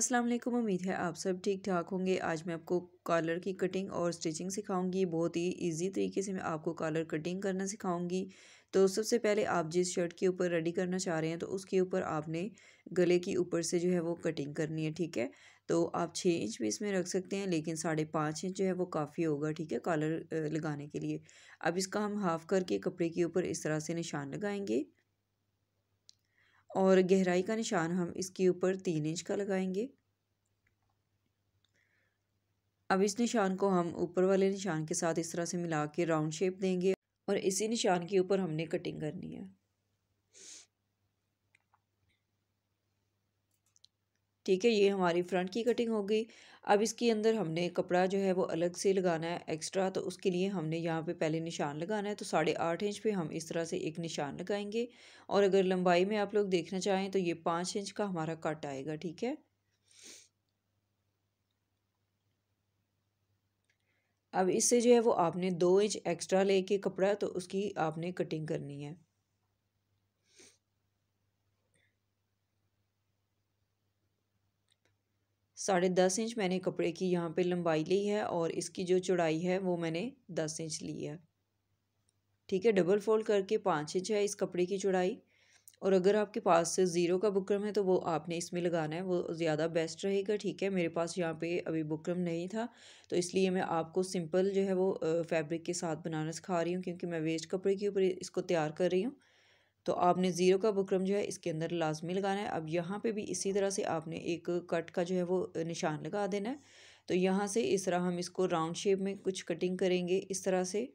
अस्सलाम वालेकुम उम्मीद है आप सब ठीक ठाक होंगे आज मैं आपको कॉलर की कटिंग और स्टिचिंग सिखाऊंगी बहुत ही इजी तरीके से मैं आपको कॉलर कटिंग करना सिखाऊंगी तो सबसे पहले आप जिस शर्ट के ऊपर रेडी करना चाह रहे हैं तो उसके ऊपर आपने गले की ऊपर से जो है वो कटिंग करनी है ठीक है तो आप छः इंच भी इसमें रख सकते हैं लेकिन साढ़े पाँच इंच जो है वो काफ़ी होगा ठीक है कॉलर लगाने के लिए अब इसका हम हाफ़ करके कपड़े के ऊपर इस तरह से निशान लगाएंगे और गहराई का निशान हम इसके ऊपर तीन इंच का लगाएंगे अब इस निशान को हम ऊपर वाले निशान के साथ इस तरह से मिला के राउंड शेप देंगे और इसी निशान के ऊपर हमने कटिंग करनी है ठीक है ये हमारी फ्रंट की कटिंग हो गई अब इसके अंदर हमने कपड़ा जो है वो अलग से लगाना है एक्स्ट्रा तो उसके लिए हमने यहाँ पे पहले निशान लगाना है तो साढ़े आठ इंच पे हम इस तरह से एक निशान लगाएंगे और अगर लंबाई में आप लोग देखना चाहें तो ये पाँच इंच का हमारा कट आएगा ठीक है अब इससे जो है वो आपने दो इंच एक्स्ट्रा लेके कपड़ा तो उसकी आपने कटिंग करनी है साढ़े दस इंच मैंने कपड़े की यहाँ पे लंबाई ली है और इसकी जो चौड़ाई है वो मैंने दस इंच ली है ठीक है डबल फोल्ड करके पाँच इंच है इस कपड़े की चौड़ाई और अगर आपके पास ज़ीरो का बुकरम है तो वो आपने इसमें लगाना है वो ज़्यादा बेस्ट रहेगा ठीक है मेरे पास यहाँ पे अभी बुकरम नहीं था तो इसलिए मैं आपको सिंपल जो है वो फैब्रिक के साथ बनाना सिखा रही हूँ क्योंकि मैं वेस्ट कपड़े के ऊपर इसको तैयार कर रही हूँ तो आपने ज़ीरो का बुकरम जो है इसके अंदर लाजमी लगाना है अब यहाँ पे भी इसी तरह से आपने एक कट का जो है वो निशान लगा देना है तो यहाँ से इस तरह हम इसको राउंड शेप में कुछ कटिंग करेंगे इस तरह से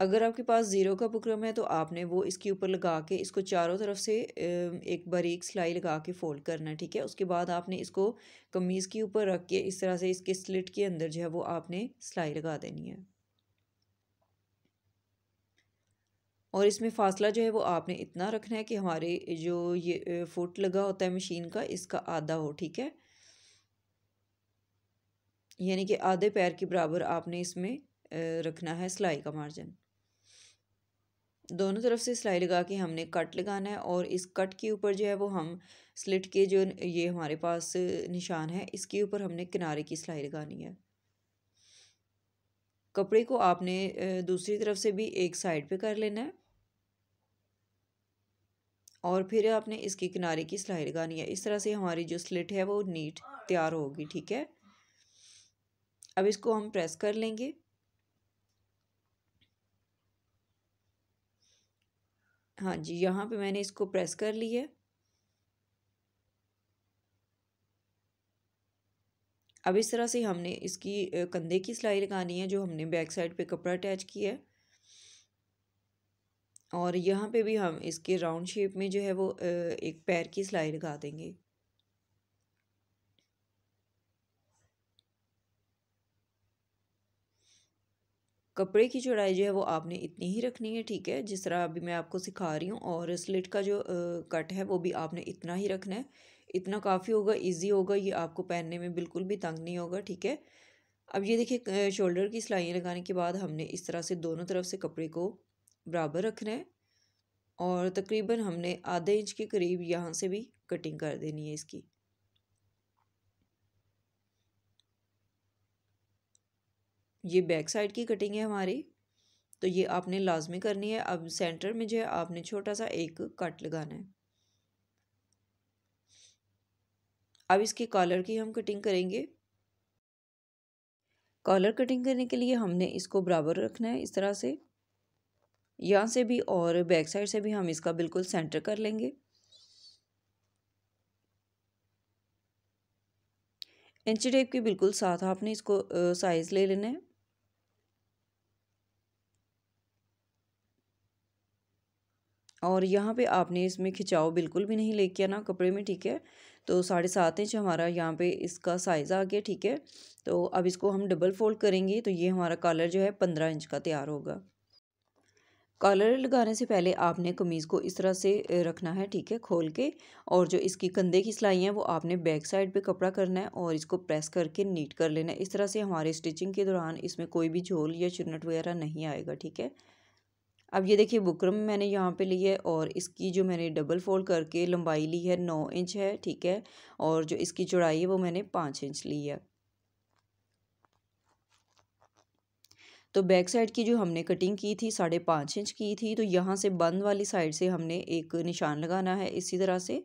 अगर आपके पास ज़ीरो का बुकरम है तो आपने वो इसके ऊपर लगा के इसको चारों तरफ से एक बारीक सिलाई लगा के फ़ोल्ड करना है ठीक है उसके बाद आपने इसको कमीज़ के ऊपर रख के इस तरह से इसके स्लिट के अंदर जो है वो आपने सिलाई लगा देनी है और इसमें फ़ासला जो है वो आपने इतना रखना है कि हमारे जो ये फुट लगा होता है मशीन का इसका आधा हो ठीक है यानी कि आधे पैर के बराबर आपने इसमें रखना है सिलाई का मार्जिन दोनों तरफ से सिलाई लगा के हमने कट लगाना है और इस कट के ऊपर जो है वो हम स्लिट के जो ये हमारे पास निशान है इसके ऊपर हमने किनारे की सिलाई लगानी है कपड़े को आपने दूसरी तरफ से भी एक साइड पे कर लेना है और फिर आपने इसके किनारे की सिलाई लगानी है इस तरह से हमारी जो स्लिट है वो नीट तैयार होगी ठीक है अब इसको हम प्रेस कर लेंगे हाँ जी यहाँ पे मैंने इसको प्रेस कर ली है अब इस तरह से हमने इसकी कंधे की सिलाई लगानी है जो हमने बैक साइड पे कपड़ा अटैच किया है और यहाँ पे भी हम इसके राउंड शेप में जो है वो एक पैर की सिलाई लगा देंगे कपड़े की चौड़ाई जो है वो आपने इतनी ही रखनी है ठीक है जिस तरह अभी मैं आपको सिखा रही हूँ और स्लिट का जो कट है वो भी आपने इतना ही रखना है इतना काफ़ी होगा इजी होगा ये आपको पहनने में बिल्कुल भी तंग नहीं होगा ठीक है अब ये देखिए शोल्डर की सिलाइयाँ लगाने के बाद हमने इस तरह से दोनों तरफ से कपड़े को बराबर रखना है और तकरीबन हमने आधे इंच के करीब यहाँ से भी कटिंग कर देनी है इसकी ये बैक साइड की कटिंग है हमारी तो ये आपने लाजमी करनी है अब सेंटर में जो है आपने छोटा सा एक कट लगाना है अब इसके कॉलर की हम कटिंग करेंगे कॉलर कटिंग करने के लिए हमने इसको बराबर रखना है इस तरह से यहाँ से भी और बैक साइड से भी हम इसका बिल्कुल सेंटर कर लेंगे इंची टेप के बिल्कुल साथ आपने इसको साइज़ ले लेना है और यहाँ पे आपने इसमें खिंचाव बिल्कुल भी नहीं लेके आना कपड़े में ठीक है तो साढ़े सात इंच हमारा यहाँ पे इसका साइज़ आ गया ठीक है तो अब इसको हम डबल फोल्ड करेंगे तो ये हमारा कॉलर जो है पंद्रह इंच का तैयार होगा कॉलर लगाने से पहले आपने कमीज़ को इस तरह से रखना है ठीक है खोल के और जो इसकी कंधे की सिलाई है वो आपने बैक साइड पे कपड़ा करना है और इसको प्रेस करके नीट कर लेना है इस तरह से हमारे स्टिचिंग के दौरान इसमें कोई भी झोल या चुन्नट वगैरह नहीं आएगा ठीक है अब ये देखिए बुकरम मैंने यहाँ पे ली है और इसकी जो मैंने डबल फोल्ड करके लंबाई ली है नौ इंच है ठीक है और जो इसकी चौड़ाई है वो मैंने पाँच इंच ली है तो बैक साइड की जो हमने कटिंग की थी साढ़े पाँच इंच की थी तो यहाँ से बंद वाली साइड से हमने एक निशान लगाना है इसी तरह से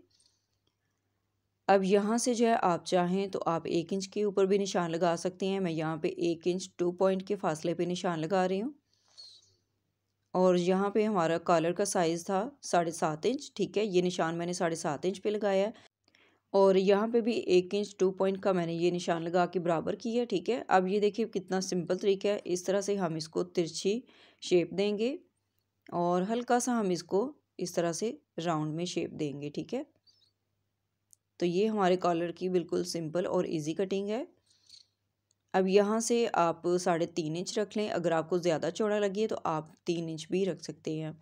अब यहाँ से जो है आप चाहें तो आप एक इंच के ऊपर भी निशान लगा सकते हैं मैं यहाँ पे एक इंच टू पॉइंट के फासले पे निशान लगा रही हूँ और यहाँ पे हमारा कॉलर का साइज़ था साढ़े सात इंच ठीक है ये निशान मैंने साढ़े सात इंच पे लगाया है और यहाँ पे भी एक इंच टू पॉइंट का मैंने ये निशान लगा के बराबर किया ठीक है अब ये देखिए कितना सिंपल तरीका है इस तरह से हम इसको तिरछी शेप देंगे और हल्का सा हम इसको इस तरह से राउंड में शेप देंगे ठीक है तो ये हमारे कॉलर की बिल्कुल सिंपल और इजी कटिंग है अब यहाँ से आप साढ़े तीन इंच रख लें अगर आपको ज़्यादा चौड़ा लगे तो आप तीन इंच भी रख सकते हैं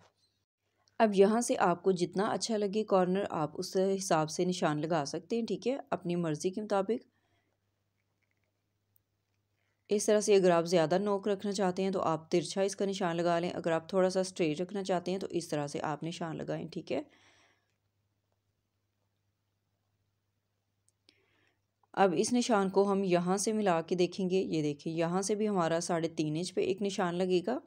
अब यहाँ से आपको जितना अच्छा लगे कॉर्नर आप उस हिसाब से निशान लगा सकते हैं ठीक है अपनी मर्ज़ी के मुताबिक इस तरह से अगर आप ज़्यादा नोक रखना चाहते हैं तो आप तिरछा इसका निशान लगा लें अगर आप थोड़ा सा स्ट्रेट रखना चाहते हैं तो इस तरह से आप निशान लगाएं ठीक है अब इस निशान को हम यहाँ से मिला के देखेंगे ये देखिए यहाँ से भी हमारा साढ़े तीन इंच पे एक निशान लगेगा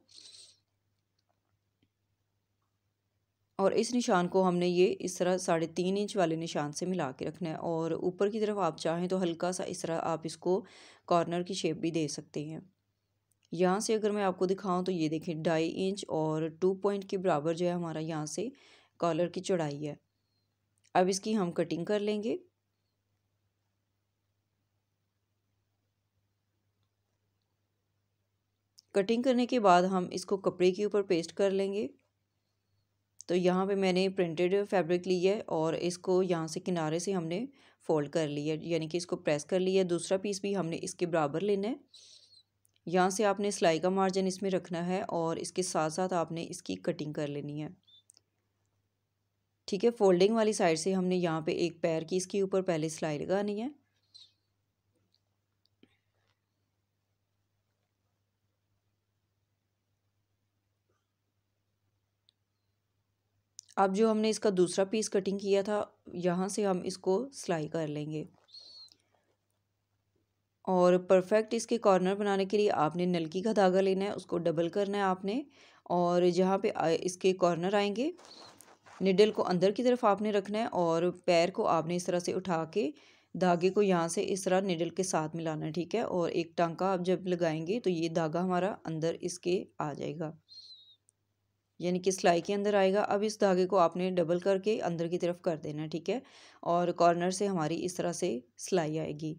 और इस निशान को हमने ये इस तरह साढ़े तीन इंच वाले निशान से मिला के रखना है और ऊपर की तरफ आप चाहें तो हल्का सा इस तरह आप इसको कॉर्नर की शेप भी दे सकते हैं यहाँ से अगर मैं आपको दिखाऊं तो ये देखें ढाई इंच और टू पॉइंट के बराबर जो है हमारा यहाँ से कॉलर की चौड़ाई है अब इसकी हम कटिंग कर लेंगे कटिंग करने के बाद हम इसको कपड़े के ऊपर पेस्ट कर लेंगे तो यहाँ पे मैंने प्रिंटेड फैब्रिक ली है और इसको यहाँ से किनारे से हमने फ़ोल्ड कर लिया है यानी कि इसको प्रेस कर लिया है दूसरा पीस भी हमने इसके बराबर लेना है यहाँ से आपने सिलाई का मार्जिन इसमें रखना है और इसके साथ साथ आपने इसकी कटिंग कर लेनी है ठीक है फोल्डिंग वाली साइड से हमने यहाँ पे एक पैर की इसके ऊपर पहले सिलाई लगानी है अब जो हमने इसका दूसरा पीस कटिंग किया था यहाँ से हम इसको सिलाई कर लेंगे और परफेक्ट इसके कॉर्नर बनाने के लिए आपने नलकी का धागा लेना है उसको डबल करना है आपने और जहाँ पे इसके कॉर्नर आएंगे निडल को अंदर की तरफ आपने रखना है और पैर को आपने इस तरह से उठा के धागे को यहाँ से इस तरह निडल के साथ मिलाना है ठीक है और एक टांका आप जब लगाएंगे तो ये धागा हमारा अंदर इसके आ जाएगा यानी कि सिलाई के अंदर आएगा अब इस धागे को आपने डबल करके अंदर की तरफ कर देना ठीक है और कॉर्नर से हमारी इस तरह से सिलाई आएगी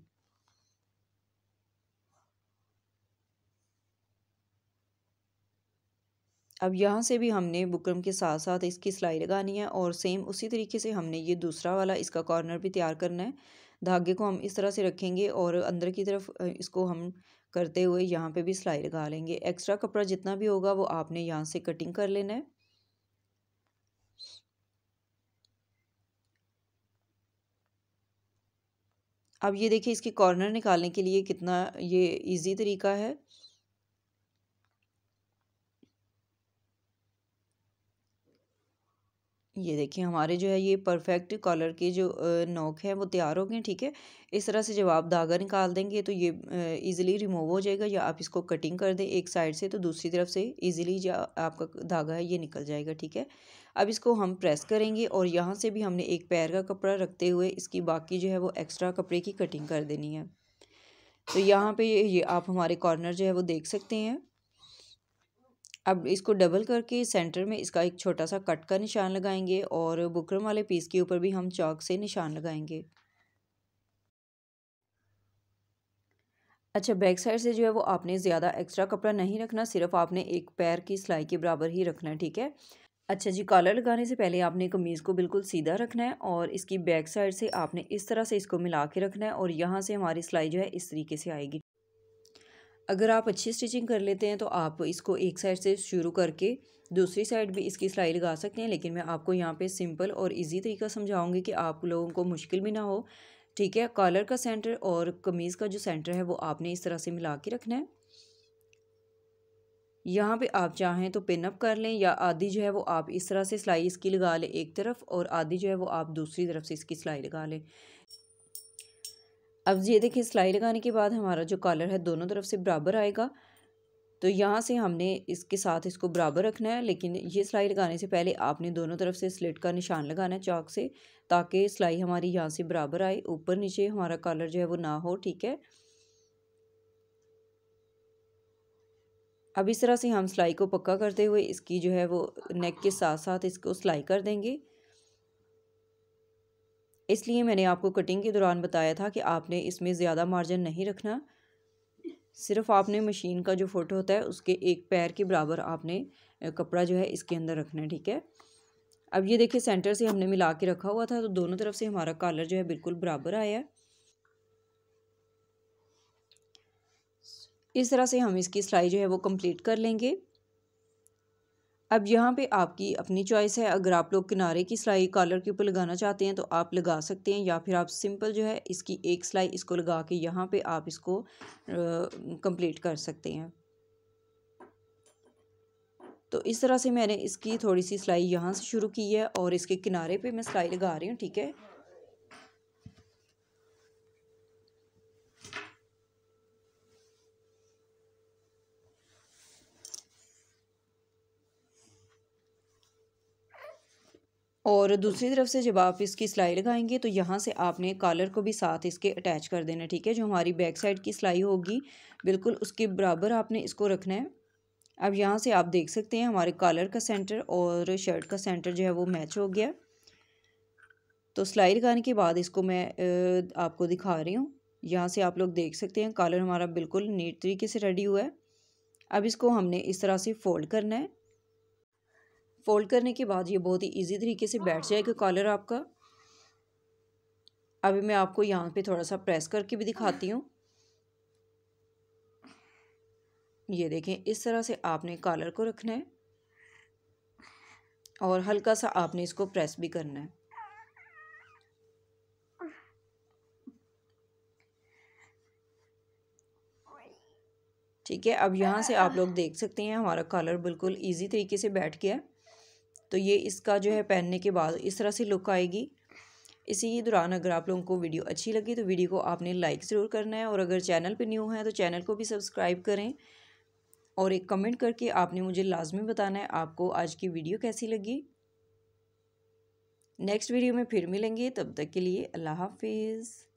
अब यहाँ से भी हमने बुकरम के साथ साथ इसकी सिलाई लगानी है और सेम उसी तरीके से हमने ये दूसरा वाला इसका कॉर्नर भी तैयार करना है धागे को हम इस तरह से रखेंगे और अंदर की तरफ इसको हम करते हुए यहाँ पे भी सिलाई लगा लेंगे एक्स्ट्रा कपड़ा जितना भी होगा वो आपने यहाँ से कटिंग कर लेना है अब ये देखिए इसकी कॉर्नर निकालने के लिए कितना ये इजी तरीका है ये देखिए हमारे जो है ये परफेक्ट कॉलर के जो नोक है वो तैयार हो गए ठीक है इस तरह से जब आप धागा निकाल देंगे तो ये इजीली रिमूव हो जाएगा या आप इसको कटिंग कर दें एक साइड से तो दूसरी तरफ से इजीली जो आपका धागा है ये निकल जाएगा ठीक है अब इसको हम प्रेस करेंगे और यहाँ से भी हमने एक पैर का कपड़ा रखते हुए इसकी बाकी जो है वो एक्स्ट्रा कपड़े की कटिंग कर देनी है तो यहाँ पर ये आप हमारे कॉर्नर जो है वो देख सकते हैं अब इसको डबल करके सेंटर में इसका एक छोटा सा कट का निशान लगाएंगे और बुकरम वाले पीस के ऊपर भी हम चौक से निशान लगाएंगे अच्छा बैक साइड से जो है वो आपने ज़्यादा एक्स्ट्रा कपड़ा नहीं रखना सिर्फ आपने एक पैर की सिलाई के बराबर ही रखना है ठीक है अच्छा जी कॉलर लगाने से पहले आपने कमीज़ को बिल्कुल सीधा रखना है और इसकी बैक साइड से आपने इस तरह से इसको मिला के रखना है और यहाँ से हमारी सिलाई जो है इस तरीके से आएगी अगर आप अच्छी स्टिचिंग कर लेते हैं तो आप इसको एक साइड से शुरू करके दूसरी साइड भी इसकी सिलाई लगा सकते हैं लेकिन मैं आपको यहाँ पे सिंपल और इजी तरीका समझाऊंगी कि आप लोगों को मुश्किल भी ना हो ठीक है कॉलर का सेंटर और कमीज़ का जो सेंटर है वो आपने इस तरह से मिला के रखना है यहाँ पे आप चाहें तो पिनअप कर लें या आधी जो है वो आप इस तरह से सिलाई इसकी लगा लें एक तरफ और आधी जो है वो आप दूसरी तरफ से इसकी सिलाई लगा लें अब ये देखिए सिलाई लगाने के बाद हमारा जो कॉलर है दोनों तरफ से बराबर आएगा तो यहाँ से हमने इसके साथ इसको बराबर रखना है लेकिन ये सिलाई लगाने से पहले आपने दोनों तरफ से स्लिट का निशान लगाना है चाक से ताकि सिलाई हमारी यहाँ से बराबर आए ऊपर नीचे हमारा कॉलर जो है वो ना हो ठीक है अब इस तरह से हम सिलाई को पक्का करते हुए इसकी जो है वो नेक के साथ साथ इसको सिलाई कर देंगे इसलिए मैंने आपको कटिंग के दौरान बताया था कि आपने इसमें ज़्यादा मार्जिन नहीं रखना सिर्फ आपने मशीन का जो फ़ोटो होता है उसके एक पैर के बराबर आपने कपड़ा जो है इसके अंदर रखना है ठीक है अब ये देखिए सेंटर से हमने मिला के रखा हुआ था तो दोनों तरफ से हमारा कॉलर जो है बिल्कुल बराबर आया है इस तरह से हम इसकी सिलाई जो है वो कंप्लीट कर लेंगे अब यहाँ पे आपकी अपनी चॉइस है अगर आप लोग किनारे की सिलाई कॉलर के ऊपर लगाना चाहते हैं तो आप लगा सकते हैं या फिर आप सिंपल जो है इसकी एक सिलाई इसको लगा के यहाँ पे आप इसको कंप्लीट कर सकते हैं तो इस तरह से मैंने इसकी थोड़ी सी सिलाई यहाँ से शुरू की है और इसके किनारे पे मैं सिलाई लगा रही हूँ ठीक है और दूसरी तरफ से जब आप इसकी सिलाई लगाएंगे तो यहाँ से आपने कॉलर को भी साथ इसके अटैच कर देना ठीक है जो हमारी बैक साइड की सिलाई होगी बिल्कुल उसके बराबर आपने इसको रखना है अब यहाँ से आप देख सकते हैं हमारे कॉलर का सेंटर और शर्ट का सेंटर जो है वो मैच हो गया तो सिलाई लगाने के बाद इसको मैं आपको दिखा रही हूँ यहाँ से आप लोग देख सकते हैं कॉलर हमारा बिल्कुल नीट तरीके से रेडी हुआ है अब इसको हमने इस तरह से फोल्ड करना है फोल्ड करने के बाद ये बहुत ही ईजी तरीके से बैठ जाएगा कॉलर आपका अभी मैं आपको यहाँ पे थोड़ा सा प्रेस करके भी दिखाती हूँ ये देखें इस तरह से आपने कॉलर को रखना है और हल्का सा आपने इसको प्रेस भी करना है ठीक है अब यहाँ से आप लोग देख सकते हैं हमारा कॉलर बिल्कुल इजी तरीके से बैठ गया है तो ये इसका जो है पहनने के बाद इस तरह से लुक आएगी इसी दौरान अगर आप लोगों को वीडियो अच्छी लगी तो वीडियो को आपने लाइक ज़रूर करना है और अगर चैनल पर न्यू है तो चैनल को भी सब्सक्राइब करें और एक कमेंट करके आपने मुझे लाजमी बताना है आपको आज की वीडियो कैसी लगी नेक्स्ट वीडियो में फिर मिलेंगे तब तक के लिए अल्लाह हाफिज़